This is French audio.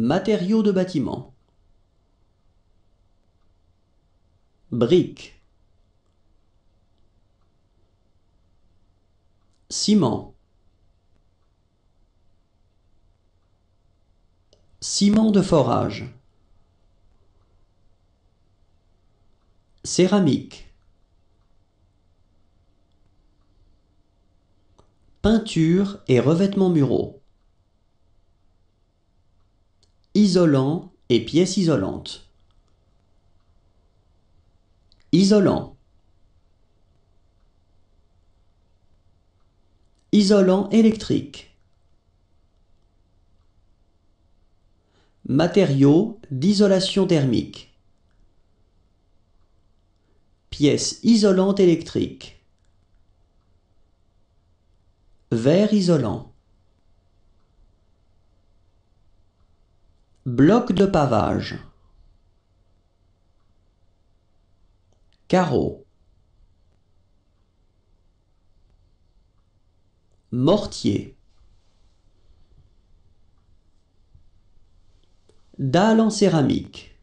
Matériaux de bâtiment. Briques. Ciment. Ciment de forage. Céramique. Peinture et revêtements muraux isolant et pièce isolante. Isolant. Isolant électrique. Matériaux d'isolation thermique. Pièce isolante électrique. Verre isolant. bloc de pavage, carreau, mortier, dalle en céramique.